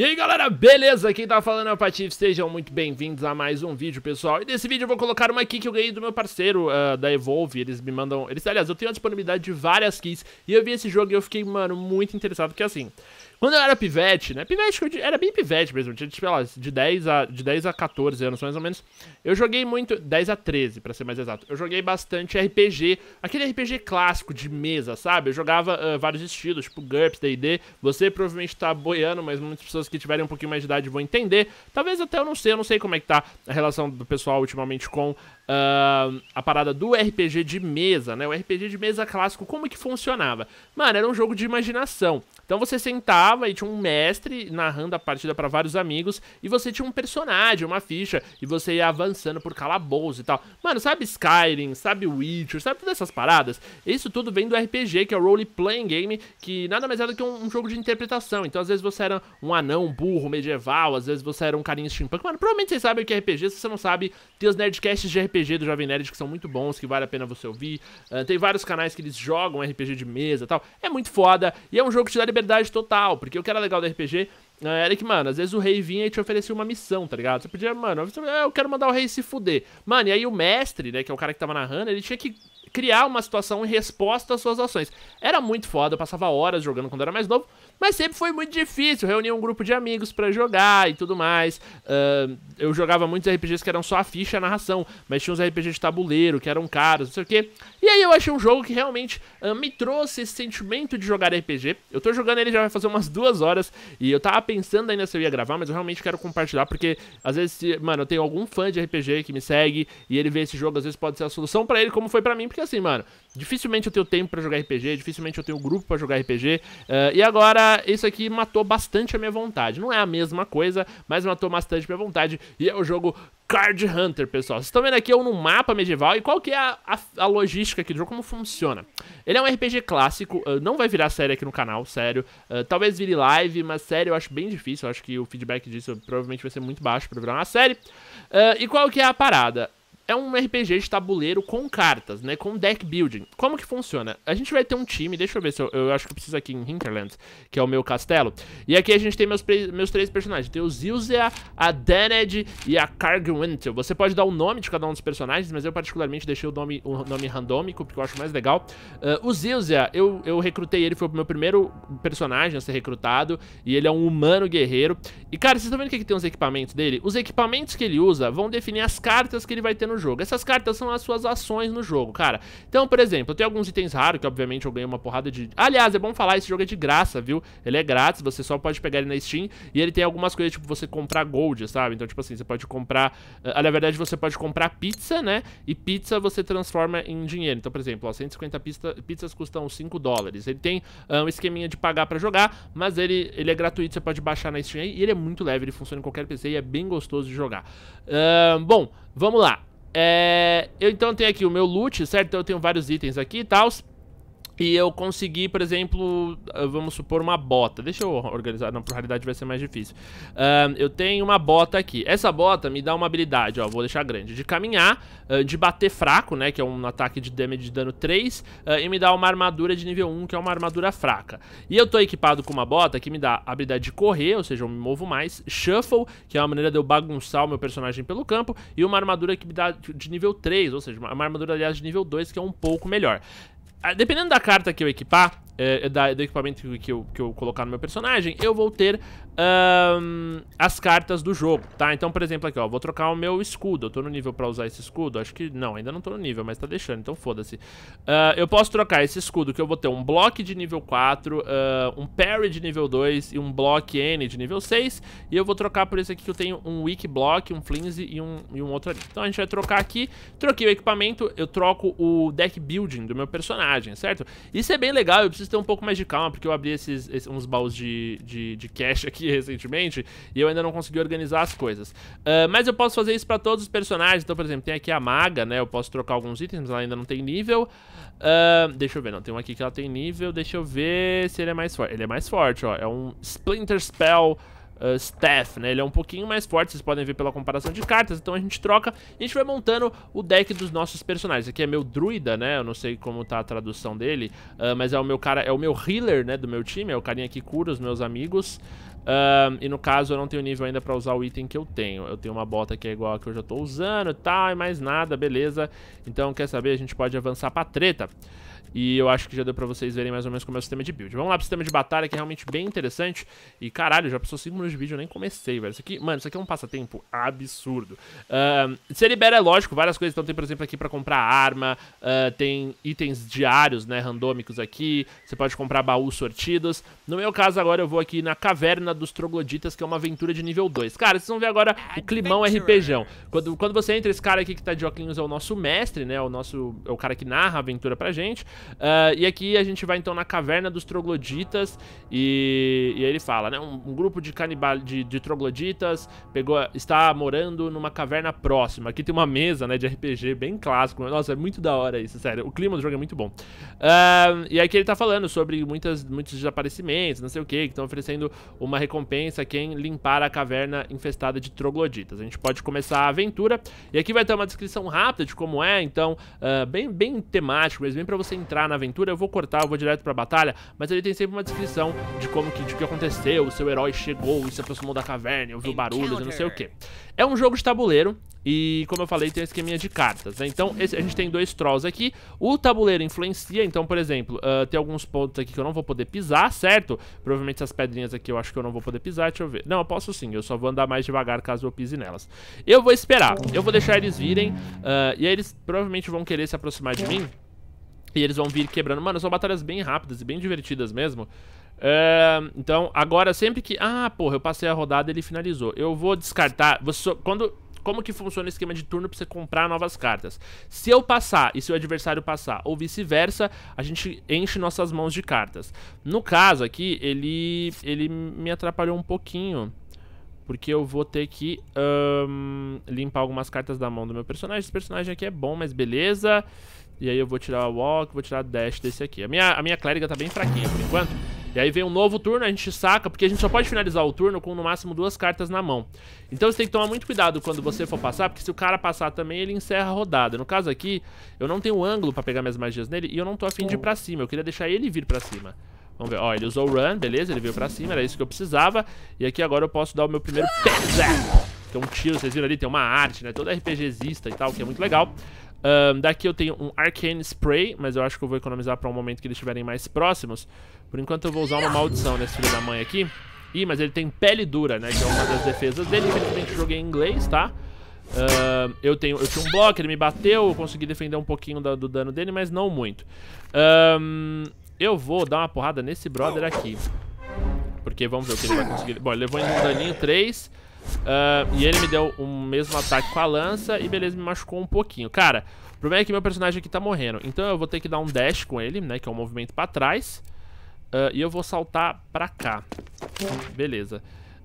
E aí galera, beleza? Quem tá falando é o Patife, sejam muito bem-vindos a mais um vídeo, pessoal. E nesse vídeo eu vou colocar uma aqui que eu ganhei do meu parceiro, uh, da Evolve, eles me mandam... Eles, aliás, eu tenho a disponibilidade de várias keys, e eu vi esse jogo e eu fiquei, mano, muito interessado, porque assim... Quando eu era pivete, né? Pivete, era bem pivete mesmo. Tinha, tipo, lá, de 10, a, de 10 a 14 anos, mais ou menos. Eu joguei muito. 10 a 13, pra ser mais exato. Eu joguei bastante RPG. Aquele RPG clássico de mesa, sabe? Eu jogava uh, vários estilos, tipo GURPS, DD. Você provavelmente tá boiando, mas muitas pessoas que tiverem um pouquinho mais de idade vão entender. Talvez até eu não sei, eu não sei como é que tá a relação do pessoal ultimamente com Uh, a parada do RPG de mesa, né? O RPG de mesa clássico, como é que funcionava? Mano, era um jogo de imaginação. Então você sentava e tinha um mestre narrando a partida para vários amigos e você tinha um personagem, uma ficha e você ia avançando por calabouço e tal. Mano, sabe Skyrim, sabe Witcher, sabe todas essas paradas? Isso tudo vem do RPG, que é o Role Playing Game, que nada mais é do que um, um jogo de interpretação. Então às vezes você era um anão, um burro, medieval, às vezes você era um carinha steampunk. Mano, provavelmente vocês sabem o que é RPG, se você não sabe, tem os nerdcasts de RPG RPG do Jovem Nerd que são muito bons, que vale a pena você ouvir. Uh, tem vários canais que eles jogam RPG de mesa tal. É muito foda. E é um jogo que te dá liberdade total, porque o que era legal do RPG ah, era que, mano, às vezes o rei vinha e te oferecia uma missão, tá ligado? Você podia, mano, ah, eu quero mandar o rei se fuder. Mano, e aí o mestre, né, que é o cara que tava narrando, ele tinha que criar uma situação em resposta às suas ações. Era muito foda, eu passava horas jogando quando era mais novo. Mas sempre foi muito difícil reunir um grupo de amigos para jogar e tudo mais. Uh, eu jogava muitos RPGs que eram só a ficha e a narração, mas tinha uns RPGs de tabuleiro que eram caros, não sei o quê. E aí eu achei um jogo que realmente uh, me trouxe esse sentimento de jogar RPG. Eu tô jogando ele já vai fazer umas duas horas e eu tava pensando ainda se eu ia gravar, mas eu realmente quero compartilhar porque às vezes, mano, eu tenho algum fã de RPG que me segue e ele vê esse jogo, às vezes pode ser a solução para ele, como foi para mim, porque assim, mano, dificilmente eu tenho tempo para jogar RPG, dificilmente eu tenho grupo para jogar RPG. Uh, e agora isso aqui matou bastante a minha vontade. Não é a mesma coisa, mas matou bastante a minha vontade. E é o jogo Card Hunter, pessoal. Vocês estão vendo aqui eu no mapa medieval e qual que é a, a, a, logística aqui do jogo, como funciona. Ele é um RPG clássico, uh, não vai virar série aqui no canal, sério. Uh, talvez vire live, mas série eu acho bem difícil, eu acho que o feedback disso provavelmente vai ser muito baixo pra virar uma série. Uh, e qual que é a parada? é um RPG de tabuleiro com cartas, né? Com deck building. Como que funciona? A gente vai ter um time, deixa eu ver se eu, eu acho que eu preciso aqui em Hinterlands, que é o meu castelo. E aqui a gente tem meus, meus três personagens. Tem o Zilzia, a Daned e a Cargwinter. Você pode dar o nome de cada um dos personagens, mas eu particularmente deixei o nome, o nome randômico, porque eu acho mais legal. Uh, o Zilzia, eu, eu recrutei ele, foi o meu primeiro personagem a ser recrutado, e ele é um humano guerreiro. E cara, vocês estão vendo o que tem os equipamentos dele? Os equipamentos que ele usa vão definir as cartas que ele vai ter no jogo. Essas cartas são as suas ações no jogo, cara. Então, por exemplo, eu tenho alguns itens raros, que obviamente eu ganhei uma porrada de... Aliás, é bom falar, esse jogo é de graça, viu? Ele é grátis, você só pode pegar ele na Steam, e ele tem algumas coisas, tipo, você comprar gold, sabe? Então, tipo assim, você pode comprar... Eh, na verdade, você pode comprar pizza, né? E pizza você transforma em dinheiro. Então, por exemplo, ó, 150 pizza, pizzas custam 5 dólares. Ele tem ah, um esqueminha de pagar pra jogar, mas ele, ele é gratuito, você pode baixar na Steam aí, e ele é muito leve, ele funciona em qualquer PC e é bem gostoso de jogar. Uh, bom, vamos lá. É, eu então tenho aqui o meu loot, certo? Então eu tenho vários itens aqui e tal e eu consegui, por exemplo, ah, vamos supor uma bota. Deixa eu organizar, não, por realidade vai ser mais difícil. Uh, eu tenho uma bota aqui. Essa bota me dá uma habilidade, ó, vou deixar grande, de caminhar, uh, de bater fraco, né, que é um ataque de damage de dano 3, uh, e me dá uma armadura de nível 1, que é uma armadura fraca. E eu tô equipado com uma bota que me dá a habilidade de correr, ou seja, eu me movo mais, shuffle, que é uma maneira de eu bagunçar o meu personagem pelo campo, e uma armadura que me dá de nível 3, ou seja, uma armadura, aliás, de nível 2, que é um pouco melhor. Ah, dependendo da carta que eu equipar, é, é da, do equipamento que eu, que eu colocar no meu personagem, eu vou ter as cartas do jogo, tá? Então, por exemplo, aqui, ó, vou trocar o meu escudo. Eu tô no nível pra usar esse escudo? Acho que não, ainda não tô no nível, mas tá deixando, então foda-se. Uh, eu posso trocar esse escudo, que eu vou ter um block de nível 4, uh, ah, um parry de nível 2 e um block N de nível 6. E eu vou trocar por esse aqui que eu tenho um weak block, um flinzy e um, e um outro ali. Então a gente vai trocar aqui. Troquei o equipamento, eu troco o deck building do meu personagem, certo? Isso é bem legal, eu preciso preciso ter um pouco mais de calma, porque eu abri esses, esses uns baús de, de, de, cash aqui recentemente e eu ainda não consegui organizar as coisas. Uh, mas eu posso fazer isso pra todos os personagens. Então, por exemplo, tem aqui a maga, né? Eu posso trocar alguns itens, mas ela ainda não tem nível. Uh, deixa eu ver, não. Tem um aqui que ela tem nível. Deixa eu ver se ele é mais forte. Ele é mais forte, ó. É um Splinter Spell uh, ah, Staff, né? Ele é um pouquinho mais forte, vocês podem ver pela comparação de cartas. Então a gente troca e a gente vai montando o deck dos nossos personagens. Aqui é meu druida, né? Eu não sei como tá a tradução dele, uh, mas é o meu cara, é o meu healer, né? Do meu time, é o carinha que cura os meus amigos. Uh, e no caso eu não tenho nível ainda pra usar o item que eu tenho Eu tenho uma bota que é igual a que eu já tô usando e tal, e mais nada, beleza Então quer saber, a gente pode avançar pra treta e eu acho que já deu pra vocês verem mais ou menos como é o sistema de build. Vamos lá pro sistema de batalha, que é realmente bem interessante. E caralho, já passou 5 minutos de vídeo, eu nem comecei, velho. Isso aqui, mano, isso aqui é um passatempo absurdo. Uh, você libera, é lógico, várias coisas. Então tem, por exemplo, aqui pra comprar arma, uh, tem itens diários, né, randômicos aqui. Você pode comprar baús sortidos. No meu caso, agora eu vou aqui na Caverna dos Trogloditas, que é uma aventura de nível 2. Cara, vocês vão ver agora o climão RPGão. Quando, quando você entra, esse cara aqui que tá de óculos é o nosso mestre, né, o nosso, é o cara que narra a aventura pra gente. Uh, e aqui a gente vai então na caverna dos trogloditas e, e ele fala, né? Um, um grupo de, canibal, de, de, trogloditas pegou, está morando numa caverna próxima. Aqui tem uma mesa né, de RPG bem clássico. Nossa, é muito da hora isso, sério. O clima do jogo é muito bom. Uh, e aqui ele tá falando sobre muitas, muitos desaparecimentos, não sei o que, que estão oferecendo uma recompensa a quem limpar a caverna infestada de trogloditas. A gente pode começar a aventura. E aqui vai ter uma descrição rápida de como é, então, uh, bem, bem temático, mas bem pra você entrar na aventura, eu vou cortar, eu vou direto pra batalha, mas ele tem sempre uma descrição de como que, de que aconteceu, o seu herói chegou e se aproximou da caverna, ouviu barulhos e não sei o que. É um jogo de tabuleiro, e como eu falei, tem um esqueminha de cartas, né? Então, esse, a gente tem dois trolls aqui. O tabuleiro influencia, então, por exemplo, uh, tem alguns pontos aqui que eu não vou poder pisar, certo? Provavelmente essas pedrinhas aqui eu acho que eu não vou poder pisar, deixa eu ver. Não, eu posso sim, eu só vou andar mais devagar caso eu pise nelas. Eu vou esperar, eu vou deixar eles virem, uh, e aí eles provavelmente vão querer se aproximar de mim. E eles vão vir quebrando. Mano, são batalhas bem rápidas e bem divertidas mesmo. É, então, agora sempre que... Ah, porra, eu passei a rodada ele finalizou. Eu vou descartar... Você, quando como que funciona o esquema de turno para você comprar novas cartas. Se eu passar e se o adversário passar, ou vice-versa, a gente enche nossas mãos de cartas. No caso aqui, ele, ele me atrapalhou um pouquinho. Porque eu vou ter que um, limpar algumas cartas da mão do meu personagem. Esse personagem aqui é bom, mas beleza. E aí eu vou tirar o walk, vou tirar a dash desse aqui. A minha, a minha clériga tá bem fraquinha por enquanto. E aí vem um novo turno, a gente saca, porque a gente só pode finalizar o turno com no máximo duas cartas na mão. Então você tem que tomar muito cuidado quando você for passar, porque se o cara passar também, ele encerra a rodada. No caso aqui, eu não tenho ângulo pra pegar minhas magias nele e eu não tô afim de ir pra cima. Eu queria deixar ele vir pra cima. Vamos ver, ó, ele usou o run, beleza, ele veio pra cima, era isso que eu precisava. E aqui agora eu posso dar o meu primeiro pezé, que é um tiro, vocês viram ali, tem uma arte, né, todo RPGzista e tal, que é muito legal. Um, daqui eu tenho um Arcane Spray, mas eu acho que eu vou economizar pra um momento que eles estiverem mais próximos. Por enquanto eu vou usar uma maldição nesse filho da mãe aqui. Ih, mas ele tem pele dura, né, que é uma das defesas dele, infelizmente eu joguei em inglês, tá? eu, tenho, eu tinha um bloco, ele me bateu, eu consegui defender um pouquinho do, do dano dele, mas não muito. Um, eu vou dar uma porrada nesse brother aqui. Porque vamos ver o que ele vai conseguir. Bom, ele levou um daninho 3. Uh, ah, e ele me deu o um mesmo ataque com a lança e beleza, me machucou um pouquinho. Cara, o problema é que meu personagem aqui tá morrendo. Então eu vou ter que dar um dash com ele, né, que é um movimento pra trás. Uh, e eu vou saltar pra cá. Beleza.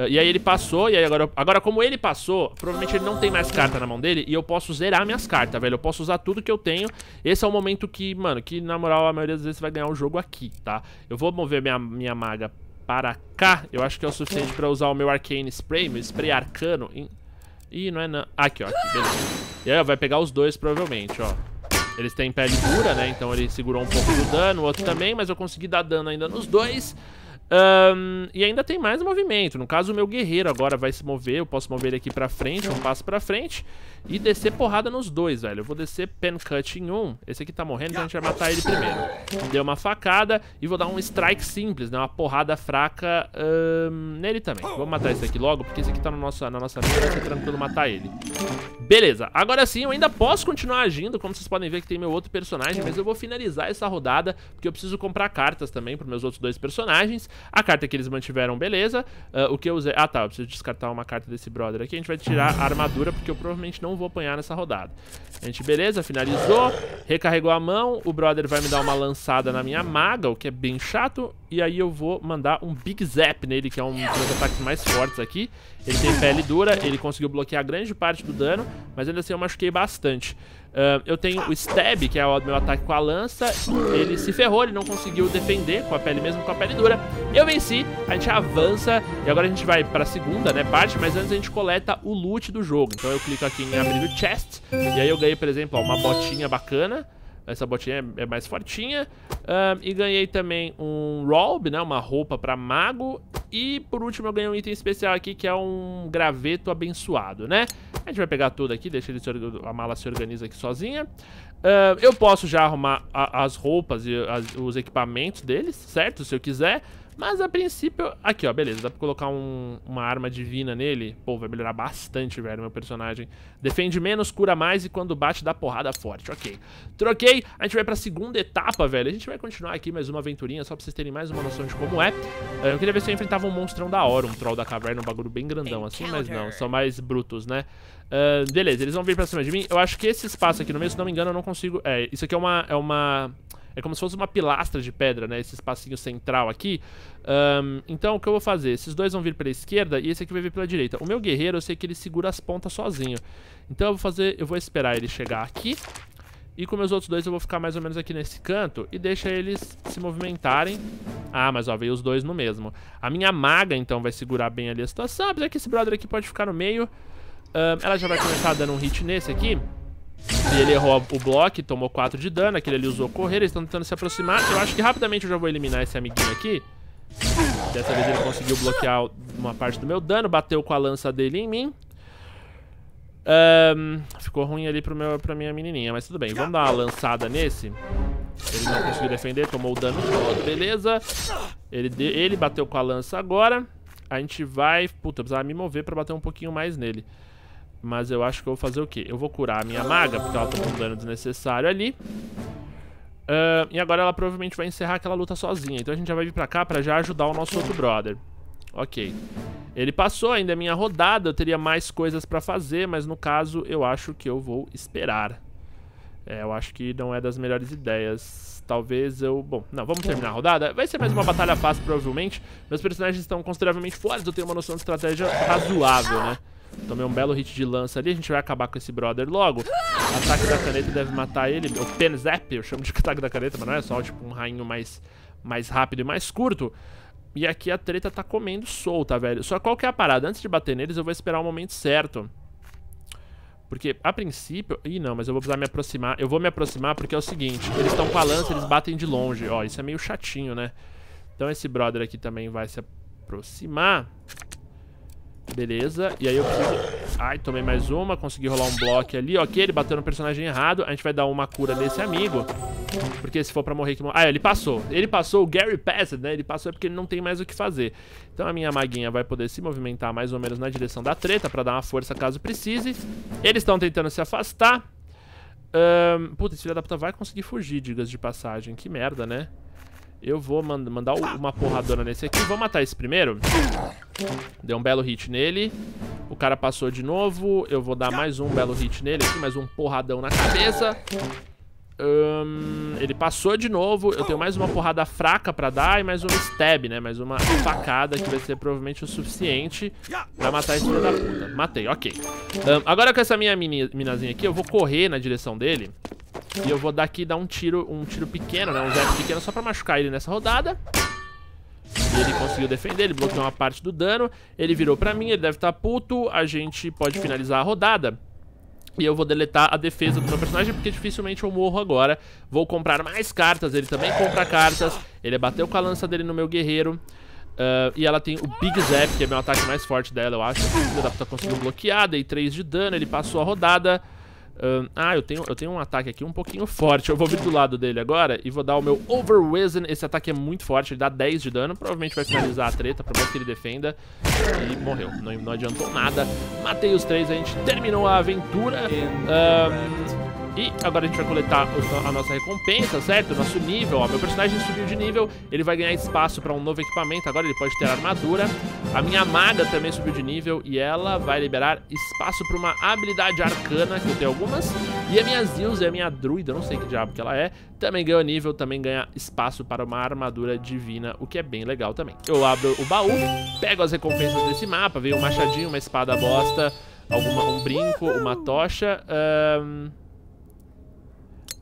Ah, e aí ele passou, e aí agora... Agora, como ele passou, provavelmente ele não tem mais carta na mão dele E eu posso zerar minhas cartas, velho Eu posso usar tudo que eu tenho Esse é o momento que, mano, que na moral a maioria das vezes vai ganhar o jogo aqui, tá? Eu vou mover minha, minha maga para cá Eu acho que é o suficiente pra usar o meu Arcane Spray, meu Spray Arcano em... Ih, não é não Aqui, ó, aqui, beleza E aí ó, vai pegar os dois provavelmente, ó eles têm pele dura, né? Então ele segurou um pouco do dano, o outro também, mas eu consegui dar dano ainda nos dois. Um, e ainda tem mais movimento. No caso, o meu guerreiro agora vai se mover. Eu posso mover ele aqui pra frente, um passo pra frente. E descer porrada nos dois, velho. Eu vou descer pen cut em um. Esse aqui tá morrendo, então a gente vai matar ele primeiro. Deu uma facada e vou dar um strike simples, né? Uma porrada fraca hum, nele também. Vamos matar esse aqui logo, porque esse aqui tá no nosso, na nossa mira. Vai ser tranquilo matar ele. Beleza. Agora sim, eu ainda posso continuar agindo. Como vocês podem ver que tem meu outro personagem. Mas eu vou finalizar essa rodada, porque eu preciso comprar cartas também pros meus outros dois personagens. A carta que eles mantiveram, beleza. Uh, o que eu usei... Ah, tá. Eu preciso descartar uma carta desse brother aqui. A gente vai tirar a armadura, porque eu provavelmente não não vou apanhar nessa rodada. A gente, beleza, finalizou. Recarregou a mão. O brother vai me dar uma lançada na minha maga, o que é bem chato. E aí eu vou mandar um Big Zap nele, que é um dos meus ataques mais fortes aqui. Ele tem pele dura, ele conseguiu bloquear grande parte do dano, mas ainda assim eu machuquei bastante. Uh, eu tenho o Stab, que é o meu ataque com a lança. Ele se ferrou, ele não conseguiu defender com a pele mesmo, com a pele dura. Eu venci, a gente avança e agora a gente vai para a segunda, né, parte, mas antes a gente coleta o loot do jogo. Então eu clico aqui em abrir o chest e aí eu ganhei, por exemplo, ó, uma botinha bacana. Essa botinha é, é mais fortinha. e ganhei também um robe, né? Uma roupa pra mago. E por último eu ganhei um item especial aqui, que é um graveto abençoado, né? A gente vai pegar tudo aqui, deixa ele, a mala se organiza aqui sozinha. Uh, eu posso já arrumar a, as roupas e as, os equipamentos deles, certo? Se eu quiser. Mas a princípio... Aqui, ó, beleza. Dá pra colocar um, uma arma divina nele. Pô, vai melhorar bastante, velho, meu personagem. Defende menos, cura mais e quando bate dá porrada forte. Ok. Troquei. A gente vai pra segunda etapa, velho. A gente vai continuar aqui mais uma aventurinha, só pra vocês terem mais uma noção de como é. Ah, eu queria ver se eu enfrentava um monstrão da hora, um troll da caverna, um bagulho bem grandão assim, mas não. São mais brutos, né? Uh, beleza, eles vão vir pra cima de mim. Eu acho que esse espaço aqui no meio, se não me engano, eu não consigo... É, isso aqui é uma... É uma... É como se fosse uma pilastra de pedra, né? Esse espacinho central aqui. Um, então, o que eu vou fazer? Esses dois vão vir pela esquerda e esse aqui vai vir pela direita. O meu guerreiro, eu sei que ele segura as pontas sozinho. Então, eu vou fazer... Eu vou esperar ele chegar aqui. E com meus outros dois eu vou ficar mais ou menos aqui nesse canto e deixa eles se movimentarem. Ah, mas ó, veio os dois no mesmo. A minha maga, então, vai segurar bem ali a situação. Apesar que esse brother aqui pode ficar no meio... Um, ela já vai começar dando um hit nesse aqui. E ele errou o bloco, tomou 4 de dano. Aquele ali usou correr, eles estão tentando se aproximar. Eu acho que rapidamente eu já vou eliminar esse amiguinho aqui. Dessa vez ele conseguiu bloquear uma parte do meu dano, bateu com a lança dele em mim. Um, ficou ruim ali pro meu, pra minha menininha, mas tudo bem. Vamos dar uma lançada nesse. Ele não conseguiu defender, tomou o dano todo, beleza. Ele, ele bateu com a lança agora. A gente vai... Puta, eu precisava me mover pra bater um pouquinho mais nele. Mas eu acho que eu vou fazer o quê? Eu vou curar a minha maga, porque ela tá com dano desnecessário ali. Uh, e agora ela provavelmente vai encerrar aquela luta sozinha. Então a gente já vai vir pra cá pra já ajudar o nosso outro brother. Ok. Ele passou, ainda é minha rodada, eu teria mais coisas pra fazer, mas no caso eu acho que eu vou esperar. É, eu acho que não é das melhores ideias. Talvez eu... Bom, não, vamos terminar a rodada. Vai ser mais uma batalha fácil, provavelmente. Meus personagens estão consideravelmente fortes, então eu tenho uma noção de estratégia razoável, né? Tomei um belo hit de lança ali. A gente vai acabar com esse brother logo. Ataque da caneta deve matar ele. O Penzap, eu chamo de ataque da caneta, mas não é só tipo um rainho mais, mais rápido e mais curto. E aqui a treta tá comendo solta, velho. Só qual que é a parada? Antes de bater neles, eu vou esperar o momento certo. Porque, a princípio... Ih, não, mas eu vou precisar me aproximar. Eu vou me aproximar porque é o seguinte. Eles estão com a lança, eles batem de longe. Ó, isso é meio chatinho, né? Então esse brother aqui também vai se aproximar. Beleza, e aí eu preciso... Ai, tomei mais uma, consegui rolar um bloco ali, ok, ele bateu no personagem errado, a gente vai dar uma cura nesse amigo, porque se for pra morrer... Que... Ah, ele passou, ele passou, o Gary Passed, né, ele passou é porque ele não tem mais o que fazer. Então a minha maguinha vai poder se movimentar mais ou menos na direção da treta pra dar uma força caso precise. Eles estão tentando se afastar. Um... Puta, esse filho da puta vai conseguir fugir, digas de passagem, que merda, né? Eu vou mand mandar uma porradona nesse aqui. Vou matar esse primeiro. Deu um belo hit nele. O cara passou de novo. Eu vou dar mais um belo hit nele aqui. Mais um porradão na cabeça. ele passou de novo. Eu tenho mais uma porrada fraca pra dar e mais uma stab, né? Mais uma facada que vai ser provavelmente o suficiente pra matar esse filho da puta. Matei, ok. agora com essa minha mini, minazinha aqui, eu vou correr na direção dele. E eu vou dar aqui dar um tiro, um tiro pequeno, né? Um zap pequeno só pra machucar ele nessa rodada. Ele conseguiu defender, ele bloqueou uma parte do dano. Ele virou pra mim, ele deve estar tá puto. A gente pode finalizar a rodada. E eu vou deletar a defesa do meu personagem Porque dificilmente eu morro agora Vou comprar mais cartas, ele também compra cartas Ele bateu com a lança dele no meu guerreiro uh, E ela tem o Big Zap Que é meu ataque mais forte dela, eu acho Filho da puta conseguiu bloquear, dei 3 de dano Ele passou a rodada ah, eu tenho, eu tenho um ataque aqui um pouquinho forte. Eu vou vir do lado dele agora e vou dar o meu Overwizen. Esse ataque é muito forte, ele dá 10 de dano. Provavelmente vai finalizar a treta, por mais que ele defenda. E morreu. Não, não adiantou nada. Matei os três, a gente terminou a aventura. Um, e agora a gente vai coletar a nossa recompensa, certo? O nosso nível, ó. Meu personagem subiu de nível, ele vai ganhar espaço pra um novo equipamento. Agora ele pode ter armadura. A minha maga também subiu de nível e ela vai liberar espaço pra uma habilidade arcana, que eu tenho algumas. E a minha Zeus, a minha druida, não sei que diabo que ela é, também ganhou nível, também ganha espaço para uma armadura divina, o que é bem legal também. Eu abro o baú, pego as recompensas desse mapa, veio um machadinho, uma espada bosta, alguma, um brinco, uma tocha... Um...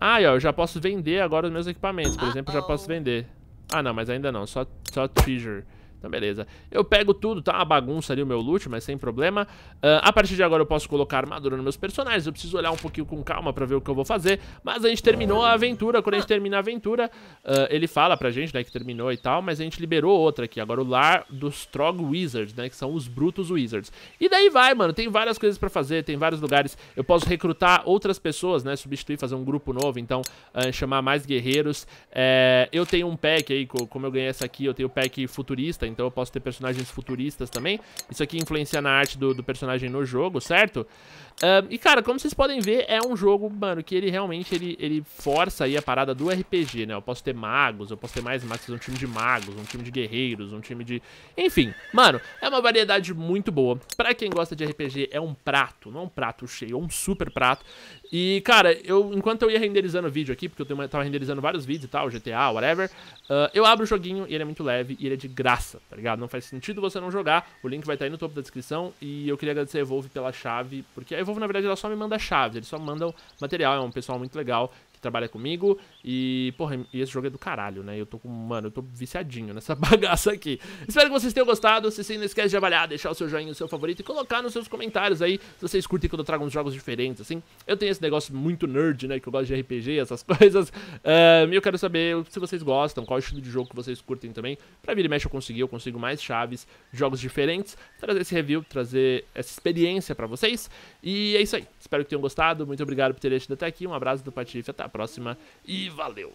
Ah, eu já posso vender agora os meus equipamentos. Por ah, exemplo, eu já posso vender. Ah, não, mas ainda não. Só, só treasure. Então, beleza. Eu pego tudo, tá uma bagunça ali o meu loot, mas sem problema. Uh, a partir de agora eu posso colocar armadura nos meus personagens. Eu preciso olhar um pouquinho com calma pra ver o que eu vou fazer. Mas a gente terminou a aventura. Quando a gente termina a aventura, uh, ele fala pra gente, né, que terminou e tal. Mas a gente liberou outra aqui. Agora o lar dos Trog Wizards, né, que são os Brutos Wizards. E daí vai, mano. Tem várias coisas pra fazer, tem vários lugares. Eu posso recrutar outras pessoas, né, substituir, fazer um grupo novo. Então, uh, chamar mais guerreiros. É, eu tenho um pack aí, como eu ganhei essa aqui, eu tenho o pack futurista então eu posso ter personagens futuristas também. Isso aqui influencia na arte do, do personagem no jogo, certo? Uh, e, cara, como vocês podem ver, é um jogo, mano, que ele realmente ele, ele força aí a parada do RPG, né? Eu posso ter magos, eu posso ter mais magos, um time de magos, um time de guerreiros, um time de... Enfim, mano, é uma variedade muito boa. Pra quem gosta de RPG, é um prato, não um prato cheio, é um super prato. E, cara, eu enquanto eu ia renderizando o vídeo aqui, porque eu tava renderizando vários vídeos e tal, GTA, whatever, uh, eu abro o joguinho e ele é muito leve e ele é de graça, tá ligado? Não faz sentido você não jogar, o link vai estar tá aí no topo da descrição e eu queria agradecer a Evolve pela chave, porque a Evolve, na verdade, ela só me manda chaves, eles só mandam material, é um pessoal muito legal trabalha comigo. E, porra, e esse jogo é do caralho, né? Eu tô com. Mano, eu tô viciadinho nessa bagaça aqui. Espero que vocês tenham gostado. Se sim, não esquece de avaliar, deixar o seu joinha, o seu favorito e colocar nos seus comentários aí se vocês curtem quando eu trago uns jogos diferentes, assim. Eu tenho esse negócio muito nerd, né? Que eu gosto de RPG, essas coisas. Um, e eu quero saber se vocês gostam, qual é o estilo de jogo que vocês curtem também. Pra vir e mexe eu consegui, eu consigo mais chaves, jogos diferentes, trazer esse review, trazer essa experiência pra vocês. E é isso aí. Espero que tenham gostado. Muito obrigado por terem assistido até aqui. Um abraço do Patife. Até a próxima próxima e valeu!